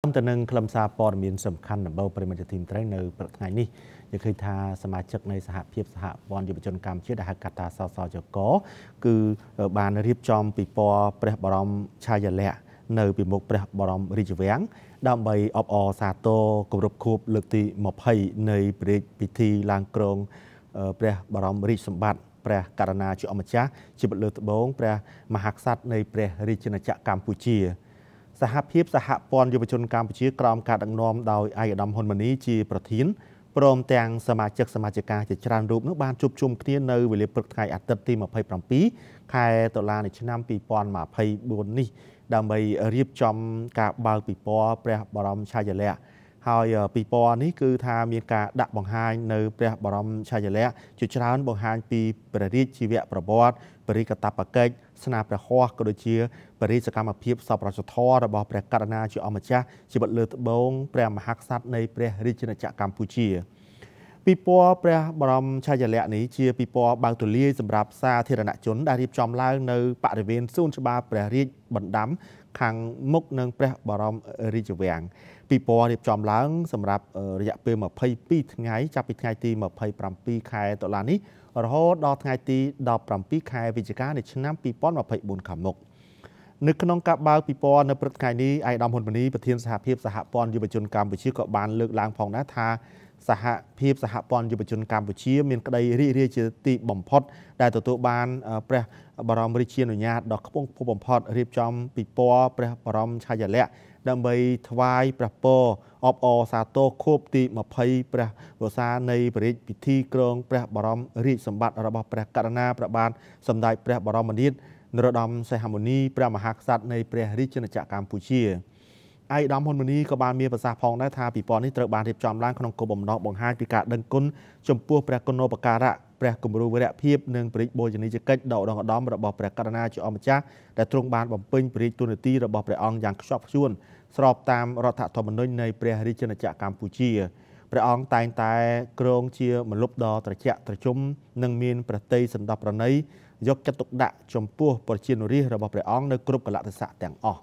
តាមទៅនឹងខ្លឹមសារព័ត៌មានសំខាន់ដំបូងប្រិមត្តទីមត្រៃនៅព្រឹកថ្ងៃនេះយើងឃើញថាសមាជិកនៃសហភាពសហព័ន្ធយុវជនកម្ពុជាដែលហៅកាត់ថាសសជកគឺបានរៀបចំពិព័រណ៍ព្រះបរមឆាយាល័ក្ខណ៍នៅពីមុខព្រះបរមរាជវាំងដើម្បីអបអរសាទរគោរពខួបលើកទី20នៃព្រះរាជពិធីឡើងគ្រងព្រះបរមរាជសម្បត្តិព្រះករណាជាអម្ចាស់ជាបលើកដំបូងព្រះមហាក្សត្រនៃព្រះរាជាណាចក្រកម្ពុជា។សហភាពសហព័ន្ធយុវជនកម្ពុជាក្រោមការដឹកនាំដោយឯកឧត្តមហ៊ុនម៉ាណីជាប្រធានព្រមទាំងសមាជិកសមាជិកាជាច្រើនរូបនោះបានជួបជុំគ្នានៅវេលាព្រឹកថ្ងៃអាទិត្យទី27ខែតុលានៃឆ្នាំ2024នេះ ដើម្បីរៀបចំការបើកពិព័រណ៍ព្រះបរមឆាយាល័ក្ខណ៍ហើយពីពណ៌នេះគឺថាមានការដាក់បង្ហាញនៅ ព្រះបរមឆាយាល័ក្ខណ៍ជាច្រើនបង្ហាញ ពីព្រះរាជជីវប្រវត្តិបរិកតបកិច្ចស្នាព្រះហស្ថក៏ដូចជាបរិសកម្មភាពសពរជធររបស់ព្រះករណាជាអម្ចាស់ជីវិតលើត្បូងព្រះមហាក្សត្រនៃព្រះរាជាណាចក្រកម្ពុជា។ពិព័រណ៍ព្រះបរមឆាយាល័ក្ខណ៍នេះជាពិព័រណ៍បើកទូលាយសម្រាប់សាធារណជនដែលរៀបចំឡើងនៅបរិវេណសួនច្បារព្រះរាជបណ្ដាំខាងមុខនឹងព្រះបរមរាជវាំងពិព័រណ៍រៀបចំឡើងសម្រាប់រយៈពេល22ថ្ងៃចាប់ពី ថ្ងៃទី27ខែតុលានេះរហូតដល់ថ្ងៃទី17ខែ វិច្ឆិកានៃឆ្នាំ2024ខាងមុខនៅក្នុងការបើកពិព័រណ៍នៅព្រឹកថ្ងៃនេះឯកឧត្តមហ៊ុនម៉ាណីប្រធានសហភាពសហព័ន្ធយុវជនកម្ពុជាក៏បានលើកឡើងផងដែរថាសហភាពសហព័ន្ធយុវជនកម្ពុជាមានក្តីរីករាយជាទីបំផុត ដែលទទួលបានព្រះបរមរាជានុញ្ញាតដ៏ខ្ពង់ខ្ពស់បំផុតរៀបចំពិព័រណ៍ព្រះបរមឆាយាល័ក្ខណ៍ដើម្បីថ្វាយព្រះពរអបអរសាទរខួបទី20ព្រះវស្សានៃព្រះរាជពិធីគ្រងព្រះបរមរាជសម្បត្តិរបស់ព្រះករុណាព្រះបាទសម្ដេចព្រះបរមនាថនរោត្តមសីហមុនីព្រះមហាក្សត្រនៃព្រះរាជាណាចក្រកម្ពុជា។ឯកឧត្តមហ៊ុនម៉ាណីក៏បានមានប្រសាសន៍ផងដែរថាពិព័រណ៍នេះត្រូវបានរៀបចំឡើងក្នុងគោលបំណងបង្ហាញពីការដឹងគុណចំពោះព្រះគុណូបការៈព្រះគំរូវរៈភាពនិងព្រះបូជនីយកិច្ចដ៏ឧត្តមឧត្តមរបស់ព្រះករណាជាអម្ចាស់ដែលទ្រង់បានបំពេញព្រះរាជទូនាទីរបស់ព្រះអង្គយ៉ាងខ្ជាប់ខ្ជួនស្របតាមរដ្ឋធម្មនុញ្ញនៃព្រះរាជាណាចក្រកម្ពុជាព្រះអង្គតែងតែគ្រងជាមលុបដ៏ត្រជាក់ត្រជុំនិងមានប្រតិសន្ធប្រណីយកចិត្តទុកដាក់ចំពោះប្រជានុរាស្ត្ររបស់ព្រះអង្គនៅគ្រប់កលៈទេសៈទាំងអស់។